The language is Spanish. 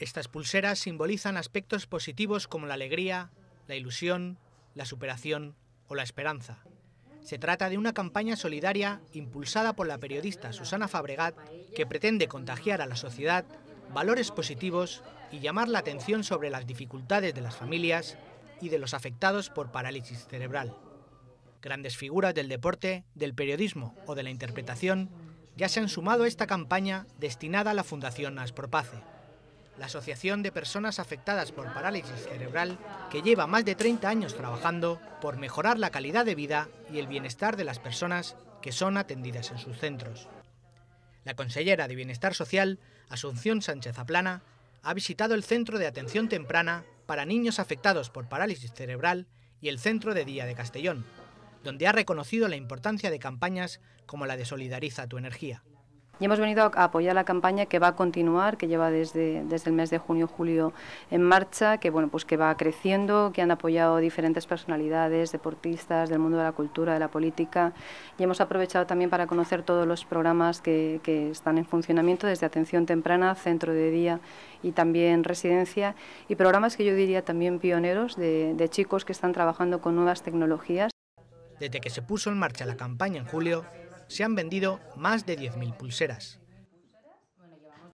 Estas pulseras simbolizan aspectos positivos como la alegría, la ilusión, la superación o la esperanza. Se trata de una campaña solidaria impulsada por la periodista Susana Fabregat que pretende contagiar a la sociedad valores positivos y llamar la atención sobre las dificultades de las familias y de los afectados por parálisis cerebral. Grandes figuras del deporte, del periodismo o de la interpretación ya se han sumado a esta campaña destinada a la Fundación Aspropace la Asociación de Personas Afectadas por Parálisis Cerebral, que lleva más de 30 años trabajando por mejorar la calidad de vida y el bienestar de las personas que son atendidas en sus centros. La consellera de Bienestar Social, Asunción Sánchez Aplana, ha visitado el Centro de Atención Temprana para Niños Afectados por Parálisis Cerebral y el Centro de Día de Castellón, donde ha reconocido la importancia de campañas como la de Solidariza tu Energía. Y hemos venido a apoyar la campaña que va a continuar, que lleva desde, desde el mes de junio, julio en marcha, que bueno, pues que va creciendo, que han apoyado diferentes personalidades, deportistas del mundo de la cultura, de la política, y hemos aprovechado también para conocer todos los programas que, están en funcionamiento, desde atención temprana, centro de día y también residencia, y programas que yo diría también pioneros de, de chicos que están trabajando con nuevas tecnologías. Desde que se puso en marcha la campaña en julio, se han vendido más de 10.000 pulseras.